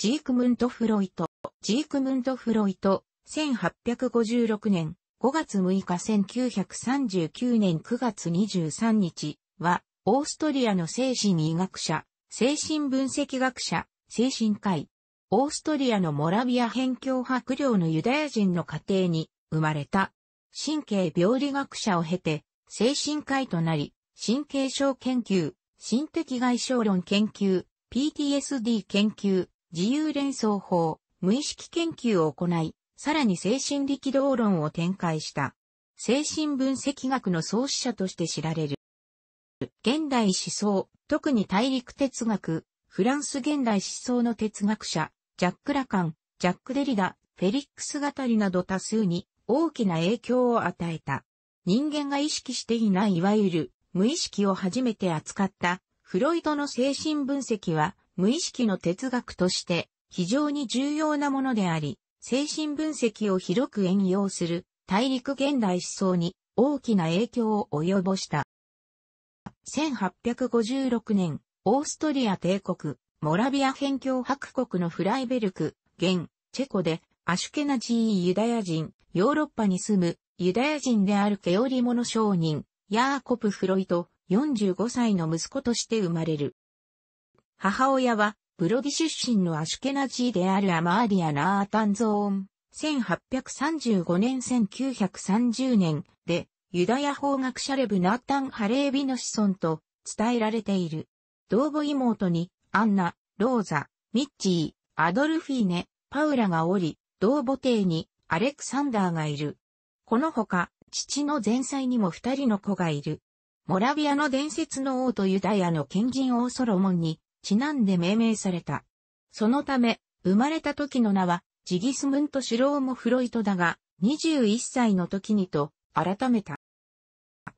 ジークムント・フロイト、ジークムント・フロイト、1856年5月6日1939年9月23日は、オーストリアの精神医学者、精神分析学者、精神科医、オーストリアのモラビア辺境白領のユダヤ人の家庭に生まれた。神経病理学者を経て、精神科医となり、神経症研究、心的外傷論研究、PTSD 研究、自由連想法、無意識研究を行い、さらに精神力道論を展開した。精神分析学の創始者として知られる。現代思想、特に大陸哲学、フランス現代思想の哲学者、ジャック・ラカン、ジャック・デリダ、フェリックス語りなど多数に大きな影響を与えた。人間が意識していないいわゆる無意識を初めて扱ったフロイドの精神分析は無意識の哲学として非常に重要なものであり、精神分析を広く援用する大陸現代思想に大きな影響を及ぼした。1856年、オーストリア帝国、モラビア辺境白国のフライベルク、現、チェコで、アシュケナジーユダヤ人、ヨーロッパに住むユダヤ人であるケオリモの商人、ヤーコプ・フロイト、45歳の息子として生まれる。母親は、ブロディ出身のアシュケナジーであるアマーディア・ナータンゾーン、1835年1930年で、ユダヤ法学者レブ・ナータン・ハレービの子孫と伝えられている。同母妹に、アンナ、ローザ、ミッチー、アドルフィーネ、パウラがおり、同母帝に、アレクサンダーがいる。このほか、父の前妻にも二人の子がいる。モラビアの伝説の王とユダヤの賢人王ソロモンに、ちなんで命名された。そのため、生まれた時の名は、ジギスムント・シュローモ・フロイトだが、21歳の時にと、改めた。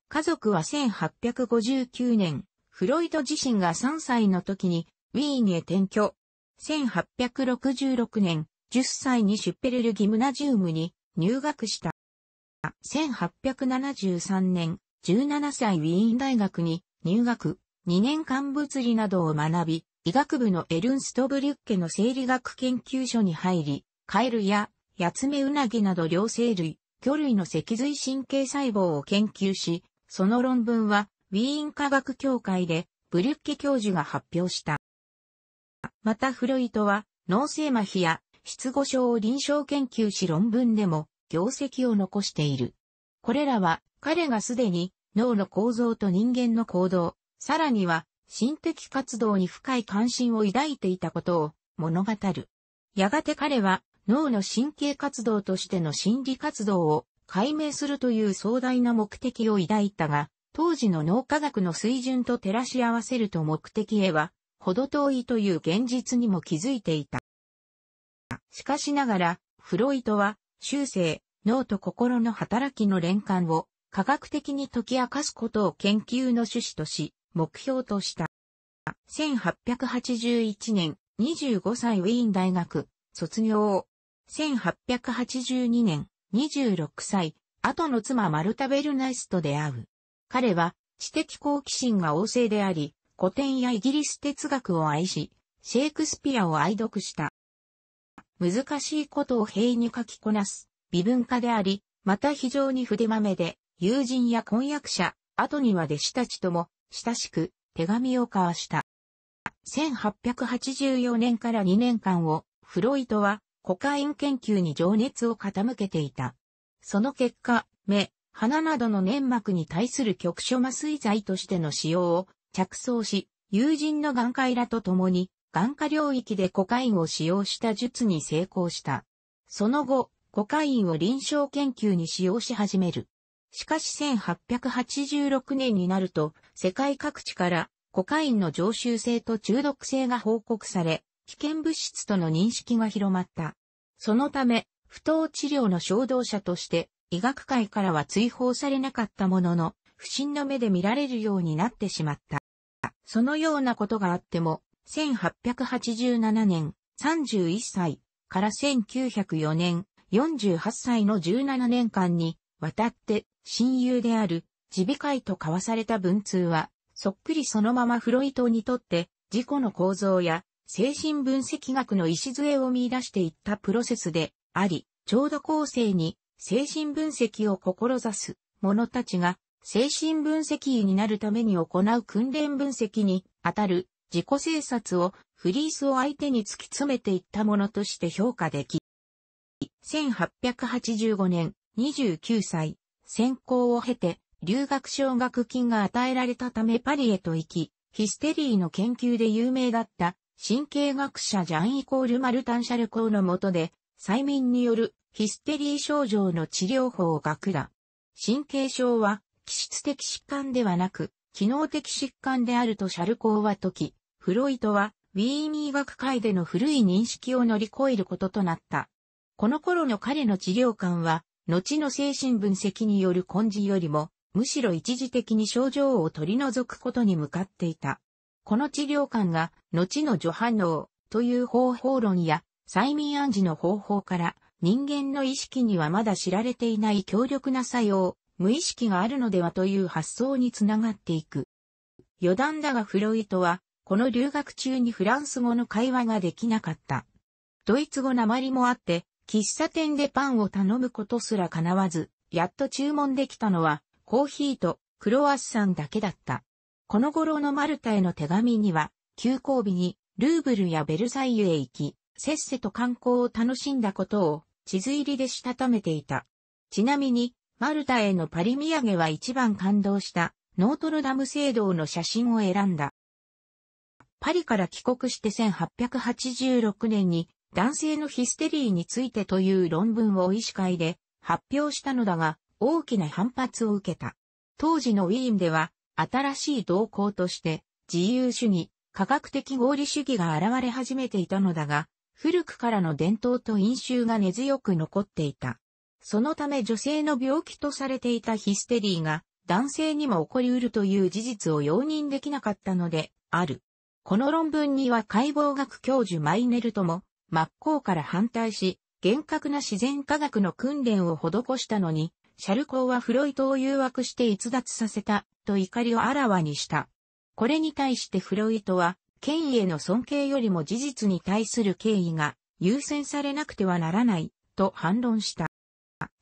家族は1859年、フロイト自身が3歳の時に、ウィーンへ転居。1866年、10歳にシュッペルル・ギムナジウムに入学した。1873年、17歳ウィーン大学に入学。2年間物理などを学び、医学部のエルンストブリュッケの生理学研究所に入り、カエルやヤツメウナギなど両生類、魚類の脊髄神経細胞を研究し、その論文はウィーン科学協会でブリュッケ教授が発表した。またフロイトは脳性麻痺や失語症を臨床研究し論文でも業績を残している。これらは彼がすでに脳の構造と人間の行動、さらには、心的活動に深い関心を抱いていたことを物語る。やがて彼は脳の神経活動としての心理活動を解明するという壮大な目的を抱いたが、当時の脳科学の水準と照らし合わせると目的へは、ほど遠いという現実にも気づいていた。しかしながら、フロイトは、修正、脳と心の働きの連関を科学的に解き明かすことを研究の趣旨とし、目標とした。1881年、25歳ウィーン大学、卒業。1882年、26歳、後の妻マルタ・ベルナイスと出会う。彼は、知的好奇心が旺盛であり、古典やイギリス哲学を愛し、シェイクスピアを愛読した。難しいことを平に書きこなす、微文化であり、また非常に筆まめで、友人や婚約者、後には弟子たちとも、親しく手紙を交わした。1884年から2年間をフロイトはコカイン研究に情熱を傾けていた。その結果、目、鼻などの粘膜に対する局所麻酔剤としての使用を着想し、友人の眼科医らと共に、眼科領域でコカインを使用した術に成功した。その後、コカインを臨床研究に使用し始める。しかし1886年になると、世界各地からコカインの常習性と中毒性が報告され、危険物質との認識が広まった。そのため、不当治療の衝動者として、医学界からは追放されなかったものの、不審の目で見られるようになってしまった。そのようなことがあっても、1887年31歳から1904年48歳の17年間にわたって親友である、自備会と交わされた文通は、そっくりそのままフロイトにとって、自己の構造や、精神分析学の礎を見出していったプロセスであり、ちょうど後世に精神分析を志す者たちが精神分析医になるために行う訓練分析にあたる自己生殺をフリースを相手に突き詰めていったものとして評価でき、1885年29歳、専攻を経て、留学奨学金が与えられたためパリへと行き、ヒステリーの研究で有名だった神経学者ジャンイコール・マルタン・シャルコーの下で、催眠によるヒステリー症状の治療法を学だ。神経症は、気質的疾患ではなく、機能的疾患であるとシャルコーは説き、フロイトは、ウィーミー学界での古い認識を乗り越えることとなった。この頃の彼の治療官は、後の精神分析による根治よりも、むしろ一時的に症状を取り除くことに向かっていた。この治療感が、後の除反応という方法論や、催眠暗示の方法から、人間の意識にはまだ知られていない強力な作用、無意識があるのではという発想につながっていく。余談だがフロイトは、この留学中にフランス語の会話ができなかった。ドイツ語なまりもあって、喫茶店でパンを頼むことすら叶わず、やっと注文できたのは、コーヒーとクロワッサンだけだった。この頃のマルタへの手紙には、休校日にルーブルやベルサイユへ行き、せっせと観光を楽しんだことを地図入りでしたためていた。ちなみに、マルタへのパリ土産は一番感動したノートルダム聖堂の写真を選んだ。パリから帰国して1886年に男性のヒステリーについてという論文を医師会で発表したのだが、大きな反発を受けた。当時のウィーンでは、新しい動向として、自由主義、科学的合理主義が現れ始めていたのだが、古くからの伝統と飲酒が根強く残っていた。そのため女性の病気とされていたヒステリーが男性にも起こりうるという事実を容認できなかったのである。この論文には解剖学教授マイネルトも真っ向から反対し、厳格な自然科学の訓練を施したのに、シャルコーはフロイトを誘惑して逸脱させた、と怒りをあらわにした。これに対してフロイトは、権威への尊敬よりも事実に対する敬意が優先されなくてはならない、と反論した。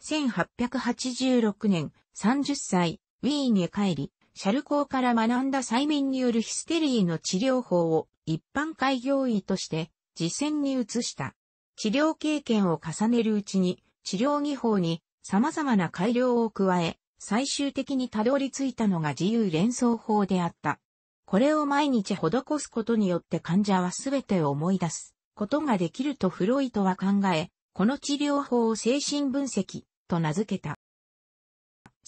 1886年、30歳、ウィーンへ帰り、シャルコーから学んだ催眠によるヒステリーの治療法を一般開業医として実践に移した。治療経験を重ねるうちに、治療技法に様々な改良を加え、最終的にたどり着いたのが自由連想法であった。これを毎日施すことによって患者は全てを思い出すことができるとフロイトは考え、この治療法を精神分析と名付けた。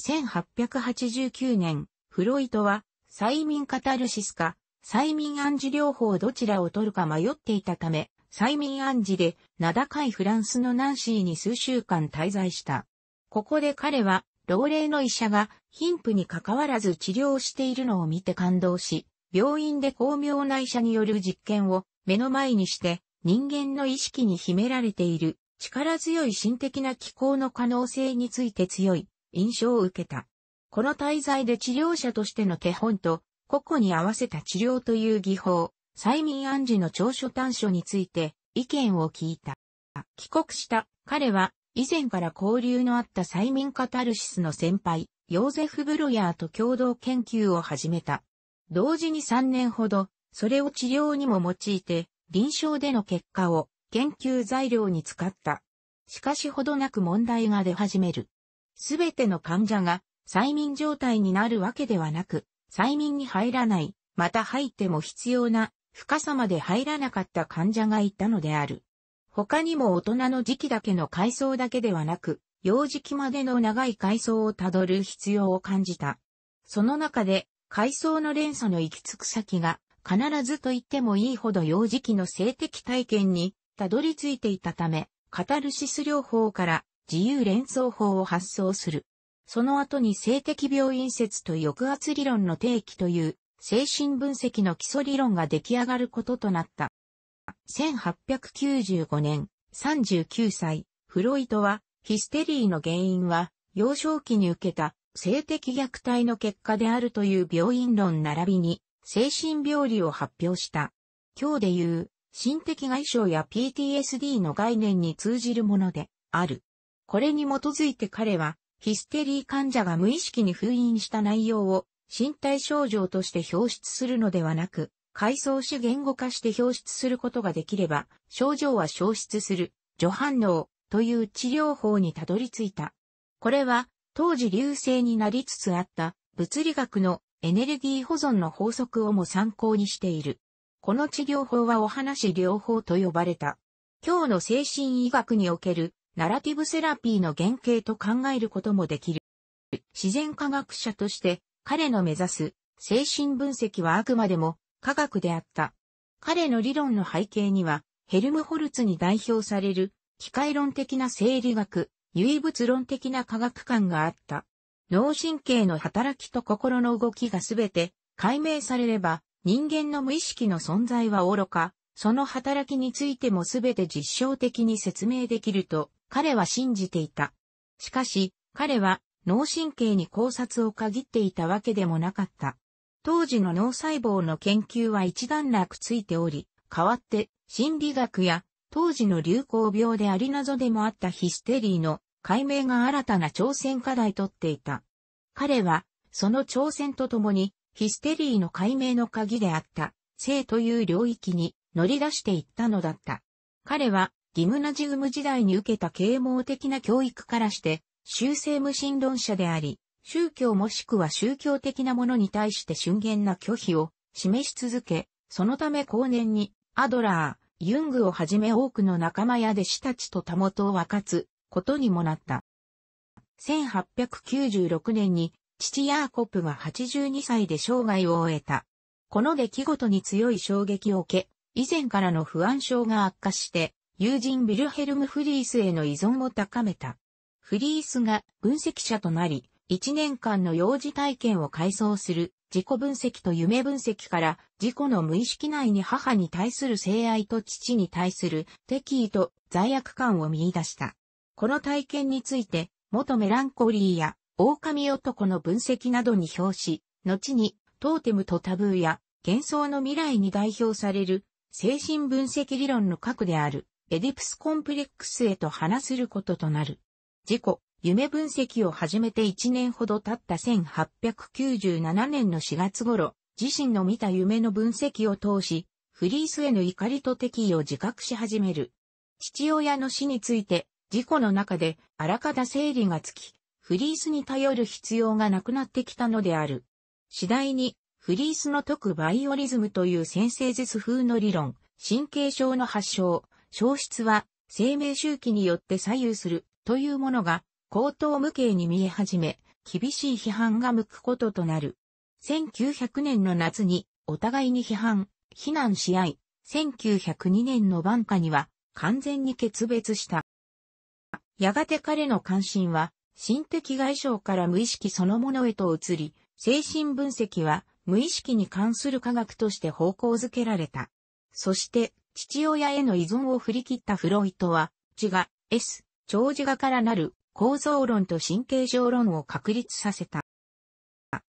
1889年、フロイトは催眠カタルシス化、催眠暗示療法どちらを取るか迷っていたため、催眠暗示で名高いフランスのナンシーに数週間滞在した。ここで彼は、老齢の医者が貧富に関わらず治療しているのを見て感動し、病院で巧妙な医者による実験を目の前にして、人間の意識に秘められている力強い心的な気候の可能性について強い印象を受けた。この滞在で治療者としての手本と個々に合わせた治療という技法、催眠暗示の長所短所について意見を聞いた。帰国した彼は以前から交流のあった催眠カタルシスの先輩、ヨーゼフ・ブロヤーと共同研究を始めた。同時に3年ほど、それを治療にも用いて、臨床での結果を研究材料に使った。しかしほどなく問題が出始める。すべての患者が催眠状態になるわけではなく、催眠に入らない、また入っても必要な深さまで入らなかった患者がいたのである。他にも大人の時期だけの階層だけではなく、幼児期までの長い階層をたどる必要を感じた。その中で、階層の連鎖の行き着く先が、必ずと言ってもいいほど幼児期の性的体験に、たどり着いていたため、カタルシス療法から自由連想法を発想する。その後に性的病院説と抑圧理論の定期という精神分析の基礎理論が出来上がることとなった。1895年、39歳、フロイトは、ヒステリーの原因は、幼少期に受けた性的虐待の結果であるという病院論並びに、精神病理を発表した。今日でいう、心的外傷や PTSD の概念に通じるもので、ある。これに基づいて彼は、ヒステリー患者が無意識に封印した内容を身体症状として表出するのではなく、回想し言語化して表出することができれば、症状は消失する、除反応という治療法にたどり着いた。これは、当時流星になりつつあった物理学のエネルギー保存の法則をも参考にしている。この治療法はお話療法と呼ばれた。今日の精神医学におけるナラティブセラピーの原型と考えることもできる。自然科学者として彼の目指す精神分析はあくまでも科学であった。彼の理論の背景にはヘルムホルツに代表される機械論的な生理学、唯物論的な科学観があった。脳神経の働きと心の動きがすべて解明されれば人間の無意識の存在は愚か、その働きについてもすべて実証的に説明できると彼は信じていた。しかし、彼は脳神経に考察を限っていたわけでもなかった。当時の脳細胞の研究は一段落ついており、代わって心理学や当時の流行病であり謎でもあったヒステリーの解明が新たな挑戦課題とっていた。彼はその挑戦とともにヒステリーの解明の鍵であった性という領域に乗り出していったのだった。彼はギムナジウム時代に受けた啓蒙的な教育からして、修正無神論者であり、宗教もしくは宗教的なものに対して瞬厳な拒否を示し続け、そのため後年にアドラー、ユングをはじめ多くの仲間や弟子たちと袂を分かつことにもなった。1896年に父ヤーコップが82歳で生涯を終えた。この出来事に強い衝撃を受け、以前からの不安症が悪化して、友人ビルヘルム・フリースへの依存を高めた。フリースが分析者となり、1年間の幼児体験を改装する自己分析と夢分析から自己の無意識内に母に対する性愛と父に対する敵意と罪悪感を見出した。この体験について元メランコリーや狼男の分析などに表し、後にトーテムとタブーや幻想の未来に代表される精神分析理論の核であるエディプスコンプレックスへと話することとなる。事故、夢分析を始めて1年ほど経った1897年の4月頃、自身の見た夢の分析を通し、フリースへの怒りと敵意を自覚し始める。父親の死について、事故の中であらかた整理がつき、フリースに頼る必要がなくなってきたのである。次第に、フリースの解くバイオリズムという先生術風の理論、神経症の発症、消失は生命周期によって左右するというものが口頭無形に見え始め、厳しい批判が向くこととなる。1900年の夏にお互いに批判、非難し合い、1902年の晩夏には完全に決別した。やがて彼の関心は、心的外傷から無意識そのものへと移り、精神分析は無意識に関する科学として方向づけられた。そして、父親への依存を振り切ったフロイトは、自我、S、長自我からなる構造論と神経上論を確立させた。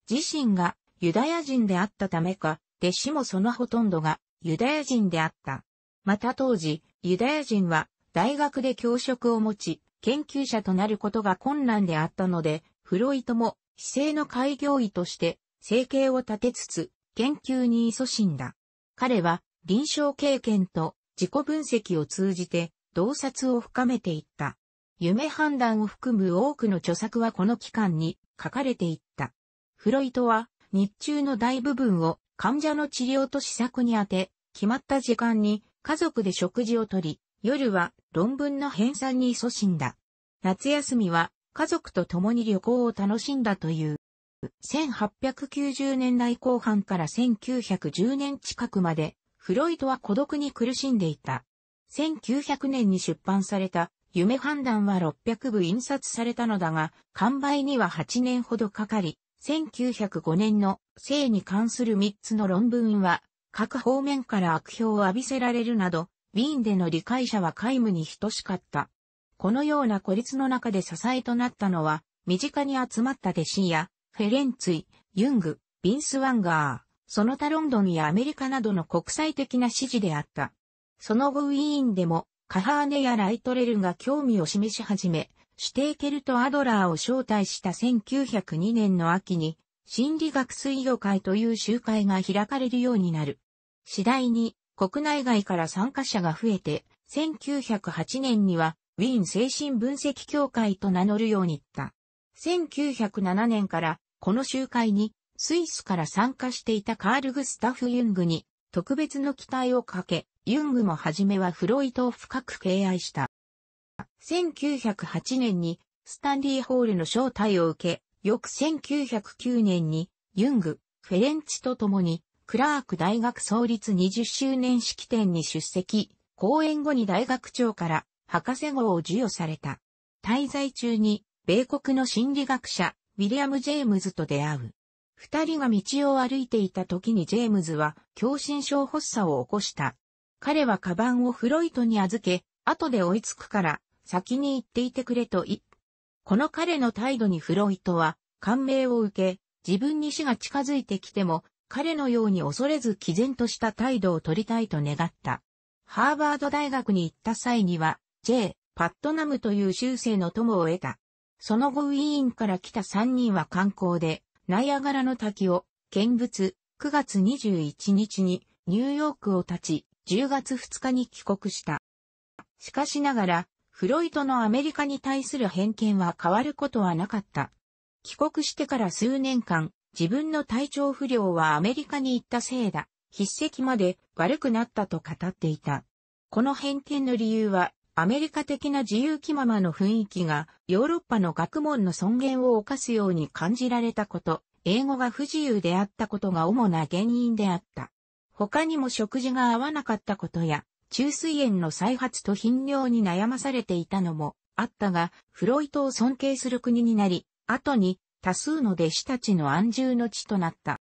自身がユダヤ人であったためか、弟子もそのほとんどがユダヤ人であった。また当時、ユダヤ人は大学で教職を持ち、研究者となることが困難であったので、フロイトも、非正の開業医として、生計を立てつつ、研究に勤しんだ。彼は、臨床経験と自己分析を通じて洞察を深めていった。夢判断を含む多くの著作はこの期間に書かれていった。フロイトは日中の大部分を患者の治療と施策に当て、決まった時間に家族で食事をとり、夜は論文の編纂に勤しんだ。夏休みは家族と共に旅行を楽しんだという。1890年代後半から1910年近くまでフロイトは孤独に苦しんでいた。1900年に出版された夢判断は600部印刷されたのだが、完売には8年ほどかかり、1905年の性に関する3つの論文は、各方面から悪評を浴びせられるなど、ウィーンでの理解者は皆無に等しかった。このような孤立の中で支えとなったのは、身近に集まった弟子や、フェレンツイ、ユング、ビンスワンガー、その他ロンドンやアメリカなどの国際的な支持であった。その後ウィーンでも、カハーネやライトレルが興味を示し始め、シュテーケルとアドラーを招待した1902年の秋に、心理学水魚会という集会が開かれるようになる。次第に国内外から参加者が増えて、1908年にはウィーン精神分析協会と名乗るようになった。1907年からこの集会にスイスから参加していたカール・グスタフ・ユングに特別の期待をかけ、ユングも初めはフロイトを深く敬愛した。1908年にスタンリーホールの招待を受け、翌1909年にユング、フェレンチと共にクラーク大学創立20周年式典に出席、講演後に大学長から博士号を授与された。滞在中に米国の心理学者、ウィリアム・ジェームズと出会う。二人が道を歩いていた時にジェームズは狭心症発作を起こした。彼はカバンをフロイトに預け、後で追いつくから先に行っていてくれと言っこの彼の態度にフロイトは感銘を受け、自分に死が近づいてきても彼のように恐れず毅然とした態度を取りたいと願った。ハーバード大学に行った際には、J. パットナムという修正の友を得た。その後ウィーンから来た三人は観光で、ナイアガラの滝を見物、9月21日にニューヨークを立ち、10月2日に帰国した。しかしながら、フロイトのアメリカに対する偏見は変わることはなかった。帰国してから数年間、自分の体調不良はアメリカに行ったせいだ、筆跡まで悪くなったと語っていた。この偏見の理由は、アメリカ的な自由気ままの雰囲気がヨーロッパの学問の尊厳を犯すように感じられたこと、英語が不自由であったことが主な原因であった。他にも食事が合わなかったことや、中水炎の再発と頻尿に悩まされていたのもあったが、フロイトを尊敬する国になり、後に多数の弟子たちの安住の地となった。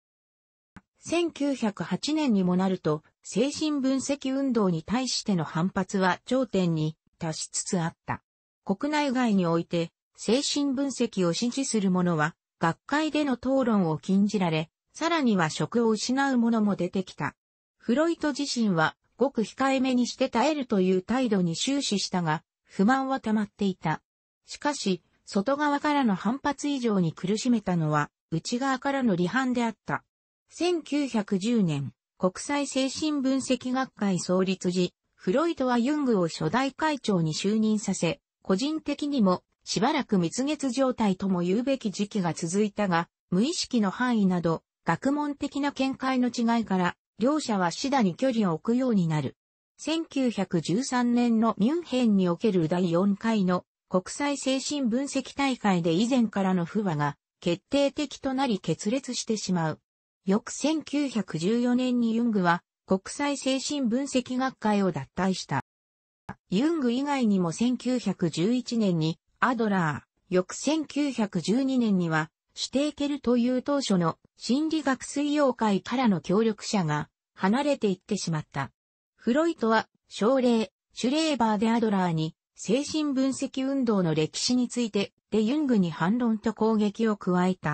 1908年にもなると、精神分析運動に対しての反発は頂点に達しつつあった。国内外において、精神分析を支持する者は、学会での討論を禁じられ、さらには職を失う者も出てきた。フロイト自身は、ごく控えめにして耐えるという態度に終始したが、不満は溜まっていた。しかし、外側からの反発以上に苦しめたのは、内側からの離反であった。1910年、国際精神分析学会創立時、フロイトはユングを初代会長に就任させ、個人的にもしばらく蜜月状態とも言うべき時期が続いたが、無意識の範囲など、学問的な見解の違いから、両者はシダに距離を置くようになる。1913年のミュンヘンにおける第4回の国際精神分析大会で以前からの不和が決定的となり決裂してしまう。翌1914年にユングは国際精神分析学会を脱退した。ユング以外にも1911年にアドラー、翌1912年にはシュテーケルという当初の心理学水曜会からの協力者が離れていってしまった。フロイトは奨励、シュレーバーでアドラーに精神分析運動の歴史についてでユングに反論と攻撃を加えた。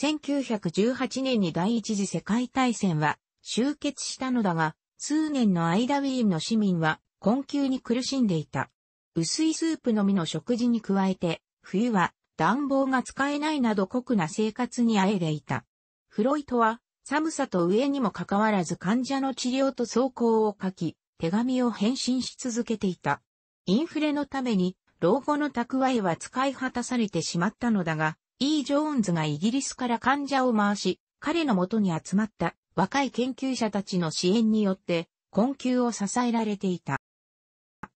1918年に第一次世界大戦は終結したのだが、数年の間ウィーンの市民は困窮に苦しんでいた。薄いスープのみの食事に加えて、冬は暖房が使えないなど酷な生活にあえでいた。フロイトは寒さと上にもかかわらず患者の治療と走行を書き、手紙を返信し続けていた。インフレのために老後の蓄えは使い果たされてしまったのだが、E・ ジョーンズがイギリスから患者を回し、彼の元に集まった若い研究者たちの支援によって、困窮を支えられていた。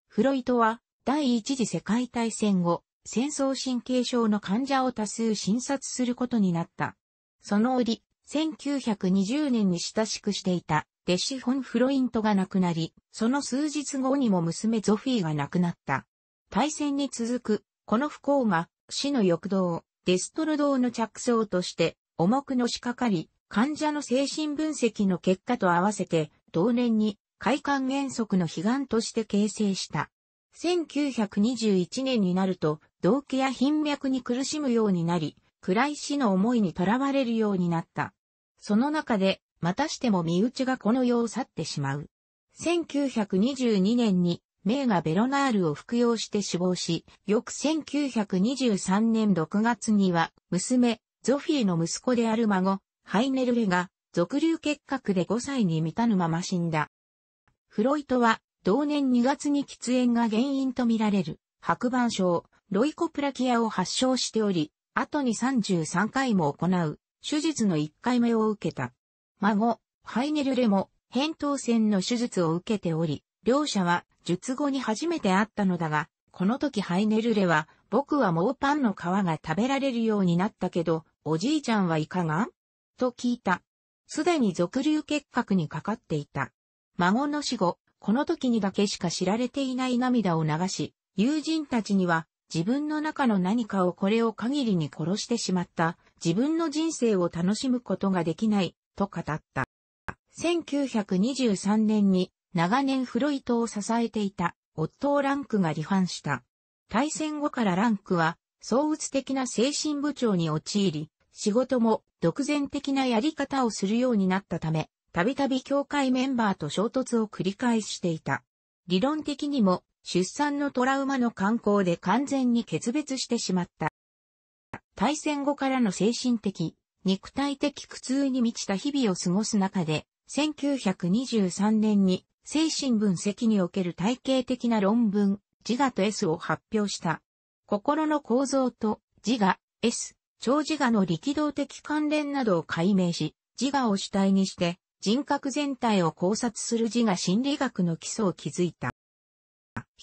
フロイトは、第一次世界大戦後、戦争神経症の患者を多数診察することになった。その折、1920年に親しくしていた弟子フォン・フロイントが亡くなり、その数日後にも娘ゾフィーが亡くなった。大戦に続く、この不幸が死の欲動、デストロドの着想として重くのしかかり、患者の精神分析の結果と合わせて、同年に快感原則の悲願として形成した。1921年になると、動機や頻脈に苦しむようになり、暗い死の思いにとらわれるようになった。その中で、またしても身内がこの世を去ってしまう。1922年に名がベロナールを服用して死亡し、翌1923年6月には、娘、ゾフィーの息子である孫、ハイネルレが、俗流結核で5歳に満たぬまま死んだ。フロイトは、同年2月に喫煙が原因とみられる、白板症、ロイコプラキアを発症しており、後に33回も行う、手術の1回目を受けた。孫、ハイネルレも、扁桃腺の手術を受けており、両者は術後に初めて会ったのだが、この時ハイネルレは、僕はもうパンの皮が食べられるようになったけど、おじいちゃんはいかがと聞いた。すでに俗流結核にかかっていた。孫の死後、この時にだけしか知られていない涙を流し、友人たちには自分の中の何かをこれを限りに殺してしまった、自分の人生を楽しむことができない、と語った。1923年に長年フロイトを支えていた、夫をランクが離反した。対戦後からランクは、相うつ的な精神部長に陥り、仕事も独善的なやり方をするようになったため、たびたび教会メンバーと衝突を繰り返していた。理論的にも、出産のトラウマの観光で完全に決別してしまった。対戦後からの精神的、肉体的苦痛に満ちた日々を過ごす中で、1923年に精神分析における体系的な論文、自我と S を発表した。心の構造と自我、S、超自我の力道的関連などを解明し、自我を主体にして人格全体を考察する自我心理学の基礎を築いた。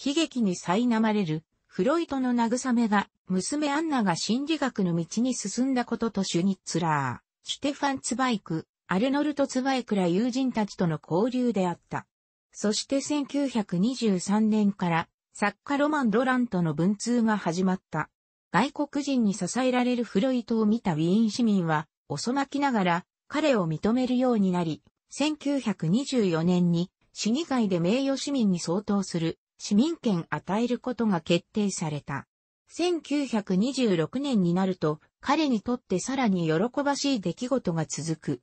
悲劇に苛まれるフロイトの慰めが娘アンナが心理学の道に進んだこととシュニッツラー、シュテファン・ツバイク、アルノルト・ツバイクら友人たちとの交流であった。そして1923年から作家ロマン・ロランとの文通が始まった。外国人に支えられるフロイトを見たウィーン市民は、遅まきながら彼を認めるようになり、1924年に市議会で名誉市民に相当する市民権与えることが決定された。1926年になると彼にとってさらに喜ばしい出来事が続く。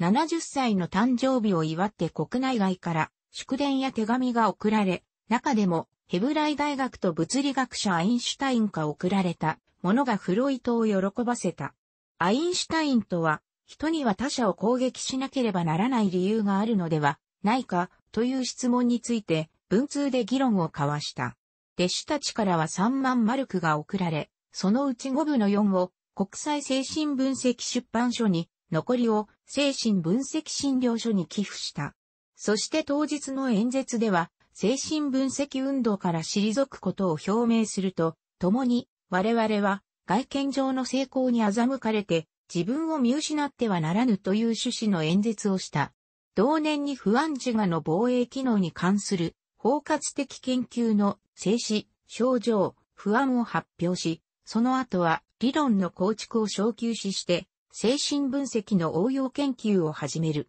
70歳の誕生日を祝って国内外から祝電や手紙が送られ、中でもヘブライ大学と物理学者アインシュタインが送られたものがフロイトを喜ばせた。アインシュタインとは、人には他者を攻撃しなければならない理由があるのではないかという質問について文通で議論を交わした。弟子たちからは3万マルクが送られ、そのうち5部の4を国際精神分析出版所に、残りを精神分析診療所に寄付した。そして当日の演説では、精神分析運動から退くことを表明すると、共に、我々は、外見上の成功に欺かれて、自分を見失ってはならぬという趣旨の演説をした。同年に不安自我の防衛機能に関する包括的研究の静止、症状、不安を発表し、その後は理論の構築を昇級しして、精神分析の応用研究を始める。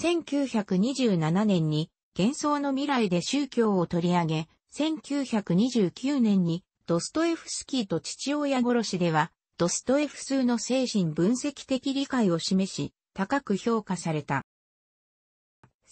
1927年に幻想の未来で宗教を取り上げ、1929年にドストエフスキーと父親殺しでは、ドストエフスの精神分析的理解を示し、高く評価された。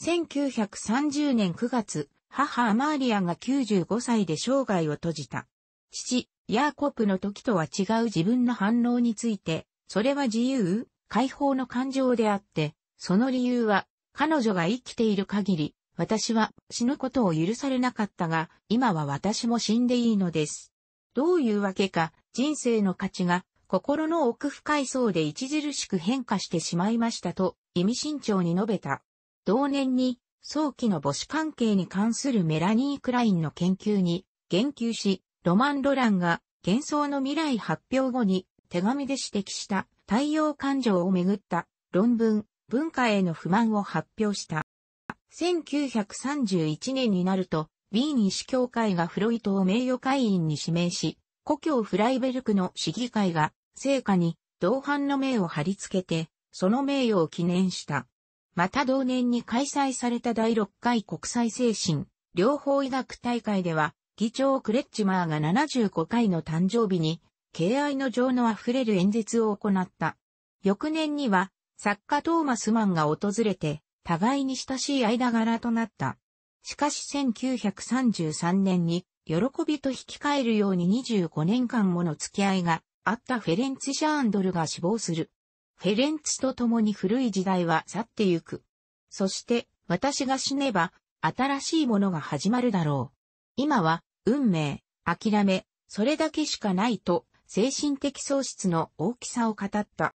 1930年9月、母アマーリアが95歳で生涯を閉じた。父、ヤーコプの時とは違う自分の反応について、それは自由、解放の感情であって、その理由は彼女が生きている限り、私は死ぬことを許されなかったが、今は私も死んでいいのです。どういうわけか、人生の価値が心の奥深い層で著しく変化してしまいましたと、意味慎重に述べた。同年に、早期の母子関係に関するメラニー・クラインの研究に言及し、ロマン・ロランが幻想の未来発表後に手紙で指摘した太陽感情をめぐった論文文化への不満を発表した。1931年になると、ウィーン医師協会がフロイトを名誉会員に指名し、故郷フライベルクの市議会が、聖火に同伴の名を貼り付けて、その名誉を記念した。また同年に開催された第6回国際精神、両方医学大会では、議長クレッチマーが75回の誕生日に、敬愛の情の溢れる演説を行った。翌年には、作家トーマスマンが訪れて、互いに親しい間柄となった。しかし1933年に、喜びと引き換えるように25年間もの付き合いがあったフェレンツ・シャーンドルが死亡する。フェレンツと共に古い時代は去ってゆく。そして、私が死ねば、新しいものが始まるだろう。今は、運命、諦め、それだけしかないと、精神的喪失の大きさを語った。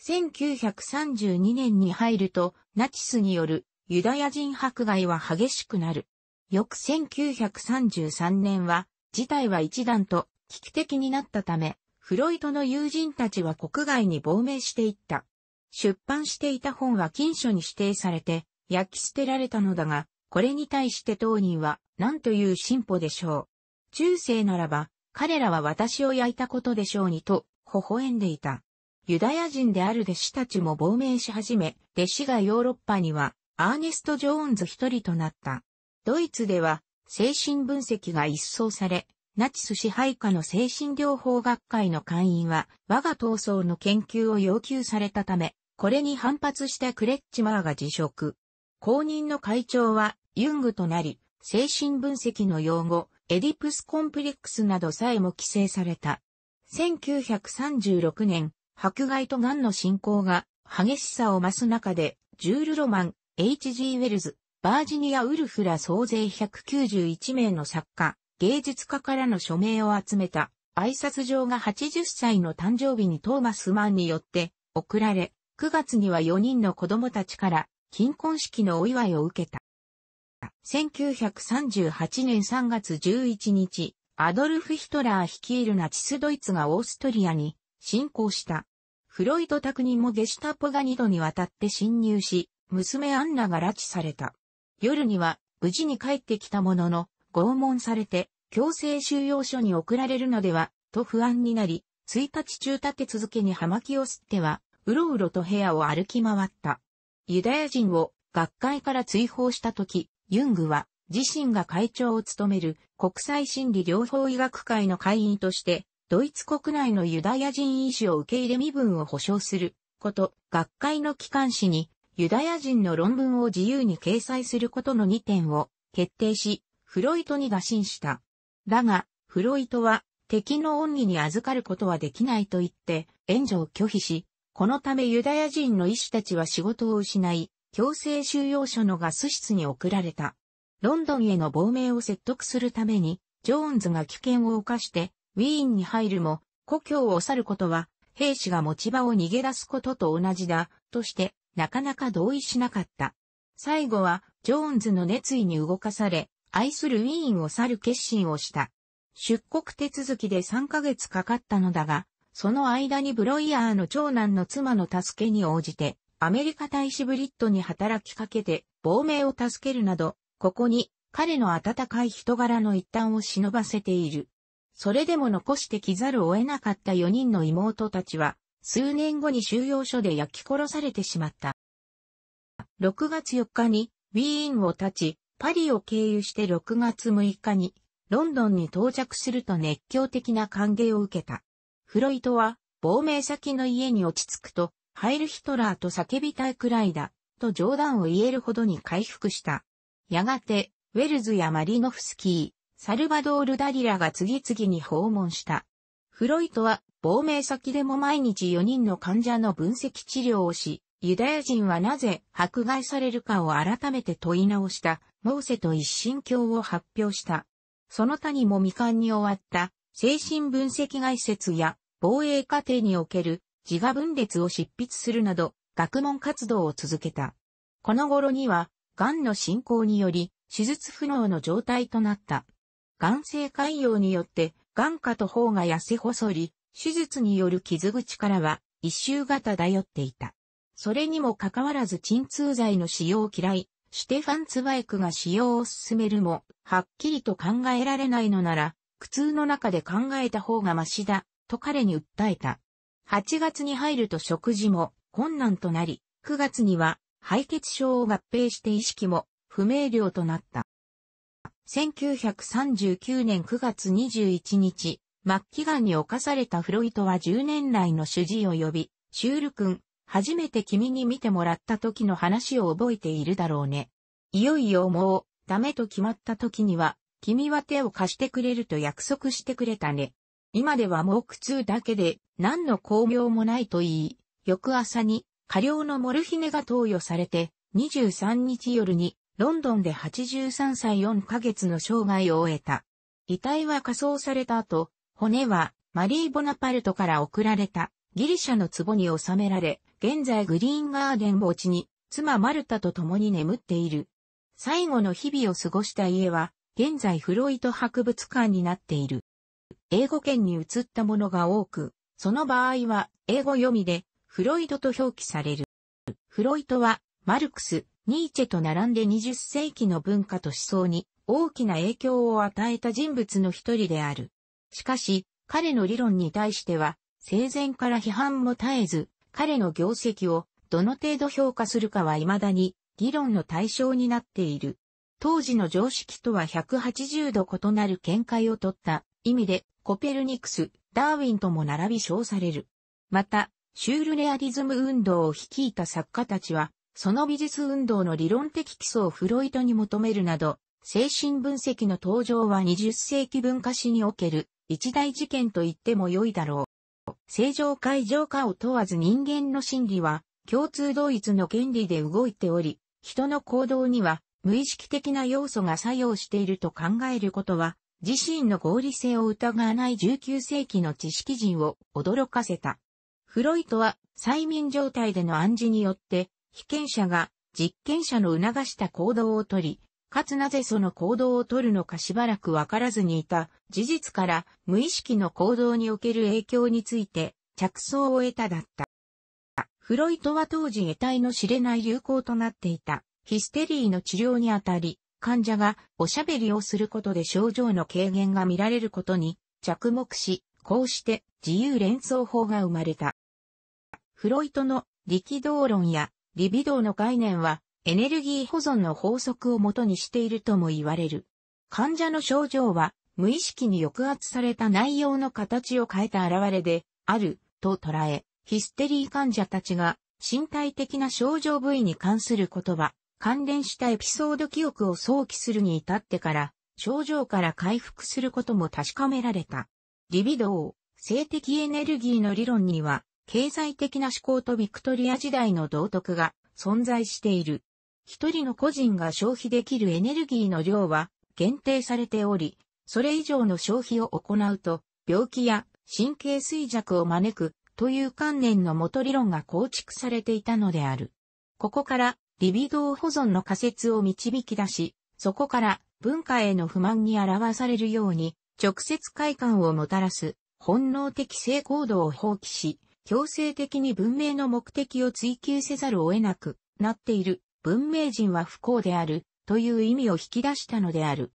1932年に入ると、ナチスによるユダヤ人迫害は激しくなる。翌1933年は、事態は一段と危機的になったため、フロイトの友人たちは国外に亡命していった。出版していた本は禁書に指定されて、焼き捨てられたのだが、これに対して当人は、何という進歩でしょう。中世ならば、彼らは私を焼いたことでしょうにと、微笑んでいた。ユダヤ人である弟子たちも亡命し始め、弟子がヨーロッパには、アーネスト・ジョーンズ一人となった。ドイツでは、精神分析が一掃され、ナチス支配下の精神療法学会の会員は、我が闘争の研究を要求されたため、これに反発したクレッチマーが辞職。公認の会長は、ユングとなり、精神分析の用語、エディプスコンプレックスなどさえも規制された。1936年、迫害と癌の進行が激しさを増す中で、ジュール・ロマン、H.G. ウェルズ、バージニア・ウルフら総勢191名の作家、芸術家からの署名を集めた挨拶状が80歳の誕生日にトーマス・マンによって送られ、9月には4人の子供たちから金婚式のお祝いを受けた。1938年3月11日、アドルフ・ヒトラー率いるナチスドイツがオーストリアに進行した。フロイト宅人もゲシュタポが二度にわたって侵入し、娘アンナが拉致された。夜には無事に帰ってきたものの、拷問されて強制収容所に送られるのでは、と不安になり、1日中立て続けに葉巻を吸っては、うろうろと部屋を歩き回った。ユダヤ人を学会から追放した時、ユングは自身が会長を務める国際心理療法医学会の会員としてドイツ国内のユダヤ人医師を受け入れ身分を保障すること、学会の機関誌にユダヤ人の論文を自由に掲載することの2点を決定し、フロイトに打診した。だが、フロイトは敵の恩義に預かることはできないと言って援助を拒否し、このためユダヤ人の医師たちは仕事を失い、強制収容所のガス室に送られた。ロンドンへの亡命を説得するために、ジョーンズが危険を犯してウィーンに入るも、故郷を去ることは、兵士が持ち場を逃げ出すことと同じだ、として、なかなか同意しなかった。最後は、ジョーンズの熱意に動かされ、愛するウィーンを去る決心をした。出国手続きで3ヶ月かかったのだが、その間にブロイヤーの長男の妻の助けに応じて、アメリカ大使ブリットに働きかけて、亡命を助けるなど、ここに彼の温かい人柄の一端を忍ばせている。それでも残してきざるを得なかった4人の妹たちは、数年後に収容所で焼き殺されてしまった。6月4日にウィーンを立ち、パリを経由して6月6日にロンドンに到着すると熱狂的な歓迎を受けた。フロイトは亡命先の家に落ち着くと、ハイルヒトラーと叫びたいくらいだ、と冗談を言えるほどに回復した。やがて、ウェルズやマリノフスキー、サルバドール・ダリラが次々に訪問した。フロイトは、亡命先でも毎日4人の患者の分析治療をし、ユダヤ人はなぜ迫害されるかを改めて問い直した、モーセと一神教を発表した。その他にも未完に終わった、精神分析外説や防衛過程における自我分裂を執筆するなど、学問活動を続けた。この頃には、癌の進行により、手術不能の状態となった。眼性潰瘍によって、眼下と頬が痩せ細り、手術による傷口からは、一周が漂っていた。それにもかかわらず鎮痛剤の使用を嫌い、シュテファン・ツバイクが使用を勧めるも、はっきりと考えられないのなら、苦痛の中で考えた方がましだ、と彼に訴えた。8月に入ると食事も困難となり、9月には敗血症を合併して意識も不明瞭となった。1939年9月21日、末期癌に侵されたフロイトは10年来の主治医を呼び、シュール君、初めて君に見てもらった時の話を覚えているだろうね。いよいよもう、ダメと決まった時には、君は手を貸してくれると約束してくれたね。今ではもう苦痛だけで、何の巧妙もないと言い、翌朝に、過量のモルヒネが投与されて、23日夜に、ロンドンで83歳4ヶ月の生涯を終えた。遺体は火葬された後、骨はマリー・ボナパルトから送られたギリシャの壺に収められ、現在グリーンガーデン墓地に妻マルタと共に眠っている。最後の日々を過ごした家は、現在フロイト博物館になっている。英語圏に移ったものが多く、その場合は英語読みでフロイトと表記される。フロイトはマルクス、ニーチェと並んで20世紀の文化と思想に大きな影響を与えた人物の一人である。しかし、彼の理論に対しては、生前から批判も絶えず、彼の業績をどの程度評価するかは未だに議論の対象になっている。当時の常識とは180度異なる見解を取った意味で、コペルニクス、ダーウィンとも並び称される。また、シュールレアリズム運動を率いた作家たちは、その美術運動の理論的基礎をフロイトに求めるなど、精神分析の登場は20世紀文化史における一大事件と言っても良いだろう。正常か異常かを問わず人間の心理は共通同一の権利で動いており、人の行動には無意識的な要素が作用していると考えることは、自身の合理性を疑わない19世紀の知識人を驚かせた。フロイトは催眠状態での暗示によって被験者が実験者の促した行動をとり、かつなぜその行動をとるのかしばらくわからずにいた事実から無意識の行動における影響について着想を得ただった。フロイトは当時得体の知れない流行となっていたヒステリーの治療にあたり、患者がおしゃべりをすることで症状の軽減が見られることに着目し、こうして自由連想法が生まれた。フロイトの力道論やリビドーの概念は、エネルギー保存の法則をもとにしているとも言われる。患者の症状は、無意識に抑圧された内容の形を変えた現れで、ある、と捉え、ヒステリー患者たちが、身体的な症状部位に関する言葉、関連したエピソード記憶を想起するに至ってから、症状から回復することも確かめられた。リビドー、性的エネルギーの理論には、経済的な思考とビクトリア時代の道徳が存在している。一人の個人が消費できるエネルギーの量は限定されており、それ以上の消費を行うと、病気や神経衰弱を招くという観念の元理論が構築されていたのである。ここから、リビドー保存の仮説を導き出し、そこから文化への不満に表されるように、直接快感をもたらす本能的性行動を放棄し、強制的に文明の目的を追求せざるを得なくなっている文明人は不幸であるという意味を引き出したのである。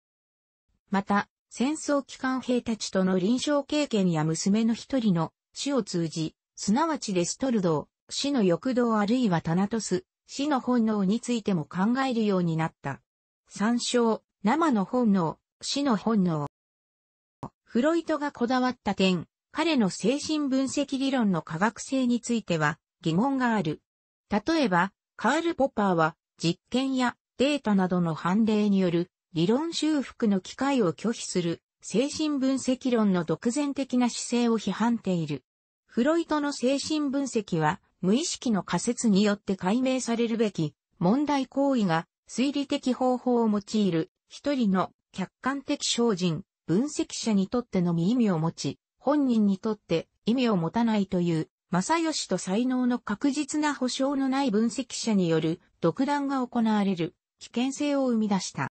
また、戦争機関兵たちとの臨床経験や娘の一人の死を通じ、すなわちデストルドー、死の欲動あるいはタナトス、死の本能についても考えるようになった。参照、生の本能、死の本能。フロイトがこだわった点、彼の精神分析理論の科学性については疑問がある。例えば、カール・ポッパーは実験やデータなどの判例による理論修復の機会を拒否する精神分析論の独善的な姿勢を批判している。フロイトの精神分析は無意識の仮説によって解明されるべき問題行為が推理的方法を用いる一人の客観的精進、分析者にとってのみ意味を持ち、本人にとって意味を持たないという、正義と才能の確実な保証のない分析者による独断が行われる危険性を生み出した。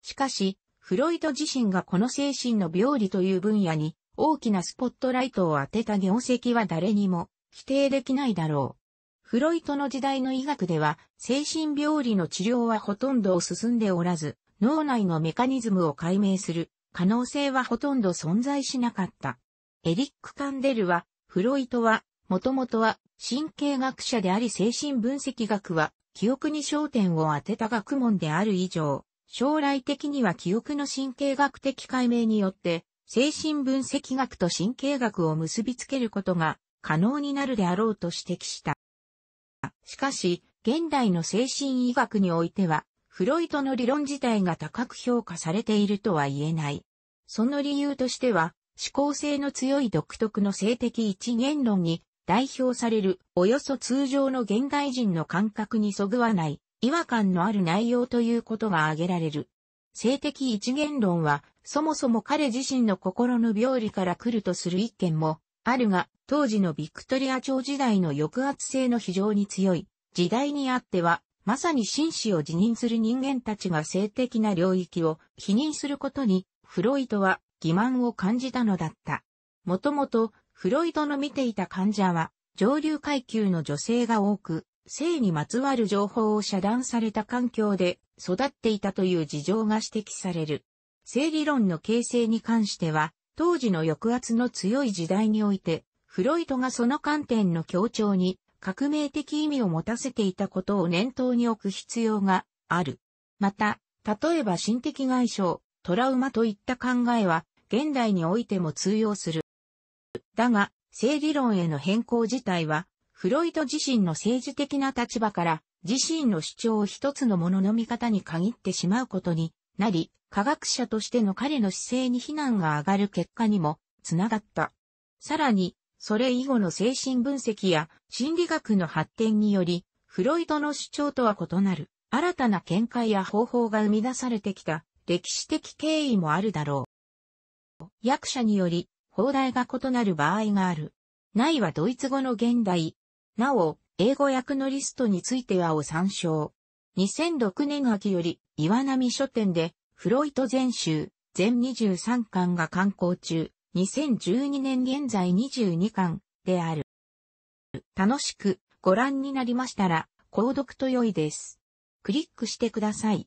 しかし、フロイト自身がこの精神の病理という分野に大きなスポットライトを当てた業績は誰にも否定できないだろう。フロイトの時代の医学では精神病理の治療はほとんど進んでおらず、脳内のメカニズムを解明する可能性はほとんど存在しなかった。エリック・カンデルは、フロイトは、もともとは神経学者であり精神分析学は、記憶に焦点を当てた学問である以上、将来的には記憶の神経学的解明によって、精神分析学と神経学を結びつけることが可能になるであろうと指摘した。しかし、現代の精神医学においては、フロイトの理論自体が高く評価されているとは言えない。その理由としては、思考性の強い独特の性的一元論に代表される、およそ通常の現代人の感覚にそぐわない、違和感のある内容ということが挙げられる。性的一元論は、そもそも彼自身の心の病理から来るとする一見も、あるが、当時のビクトリア朝時代の抑圧性の非常に強い、時代にあっては、まさに紳士を辞任する人間たちが性的な領域を否認することに、フロイトは欺瞞を感じたのだった。もともと、フロイドの見ていた患者は、上流階級の女性が多く、性にまつわる情報を遮断された環境で育っていたという事情が指摘される。性理論の形成に関しては、当時の抑圧の強い時代において、フロイトがその観点の強調に革命的意味を持たせていたことを念頭に置く必要がある。また、例えば心的外傷、トラウマといった考えは、現代においても通用する。だが、性理論への変更自体は、フロイト自身の政治的な立場から、自身の主張を一つのものの見方に限ってしまうことになり、科学者としての彼の姿勢に非難が上がる結果にも、つながった。さらに、それ以後の精神分析や心理学の発展により、フロイトの主張とは異なる、新たな見解や方法が生み出されてきた歴史的経緯もあるだろう。役者により、放題が異なる場合がある。ないはドイツ語の現代。なお、英語訳のリストについてはを参照。2006年秋より、岩波書店で、フロイト全集、全23巻が刊行中、2012年現在22巻である。楽しくご覧になりましたら、購読と良いです。クリックしてください。